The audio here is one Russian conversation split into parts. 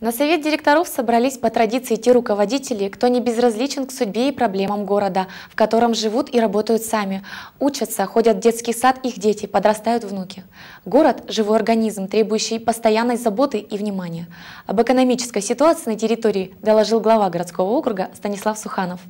На совет директоров собрались по традиции те руководители, кто не безразличен к судьбе и проблемам города, в котором живут и работают сами, учатся, ходят в детский сад их дети, подрастают внуки. Город – живой организм, требующий постоянной заботы и внимания. Об экономической ситуации на территории доложил глава городского округа Станислав Суханов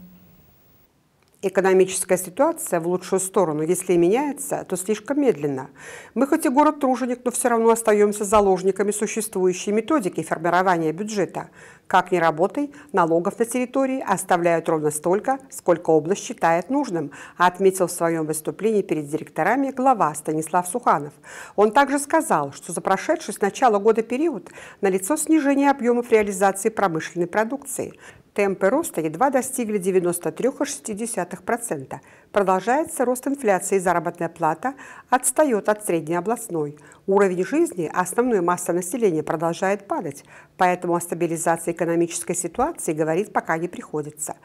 экономическая ситуация в лучшую сторону, если и меняется, то слишком медленно. Мы хоть и город-труженик, но все равно остаемся заложниками существующей методики формирования бюджета. Как ни работай, налогов на территории оставляют ровно столько, сколько область считает нужным, отметил в своем выступлении перед директорами глава Станислав Суханов. Он также сказал, что за прошедший с начала года период налицо снижение объемов реализации промышленной продукции – Темпы роста едва достигли 93,6%. Продолжается рост инфляции, заработная плата отстает от областной. Уровень жизни основной массы населения продолжает падать, поэтому о стабилизации экономической ситуации говорить пока не приходится.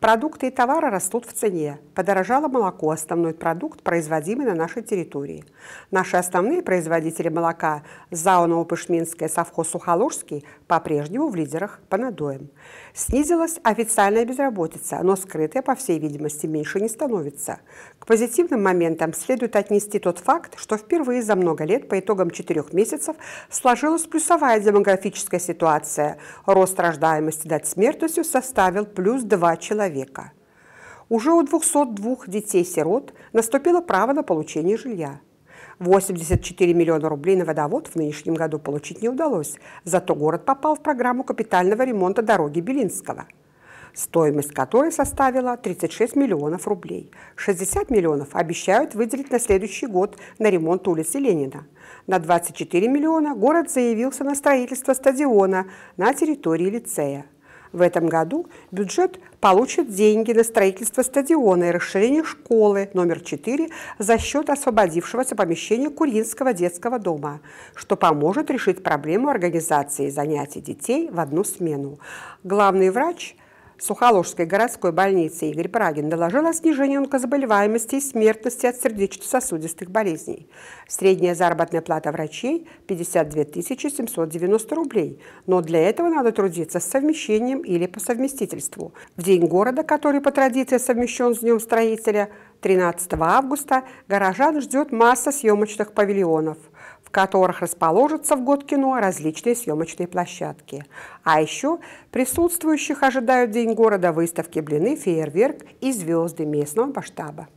Продукты и товары растут в цене. Подорожало молоко – основной продукт, производимый на нашей территории. Наши основные производители молока – ЗАО «Новопышминская» совхоз «Сухоложский» по-прежнему в лидерах по надоям. Снизилась официальная безработица, но скрытая, по всей видимости, меньше не становится. К позитивным моментам следует отнести тот факт, что впервые за много лет по итогам четырех месяцев сложилась плюсовая демографическая ситуация. Рост рождаемости над смертностью составил плюс 2 человека века. Уже у 202 детей-сирот наступило право на получение жилья. 84 миллиона рублей на водовод в нынешнем году получить не удалось, зато город попал в программу капитального ремонта дороги Белинского, стоимость которой составила 36 миллионов рублей. 60 миллионов обещают выделить на следующий год на ремонт улицы Ленина. На 24 миллиона город заявился на строительство стадиона на территории лицея. В этом году бюджет получит деньги на строительство стадиона и расширение школы номер 4 за счет освободившегося помещения Куринского детского дома, что поможет решить проблему организации занятий детей в одну смену. Главный врач – Сухоложской городской больнице Игорь Прагин доложил о снижении онкозаболеваемости и смертности от сердечно-сосудистых болезней. Средняя заработная плата врачей – 52 790 рублей, но для этого надо трудиться с совмещением или по совместительству. В день города, который по традиции совмещен с Днем строителя, 13 августа горожан ждет масса съемочных павильонов в которых расположатся в год кино различные съемочные площадки. А еще присутствующих ожидают День города, выставки блины, фейерверк и звезды местного масштаба.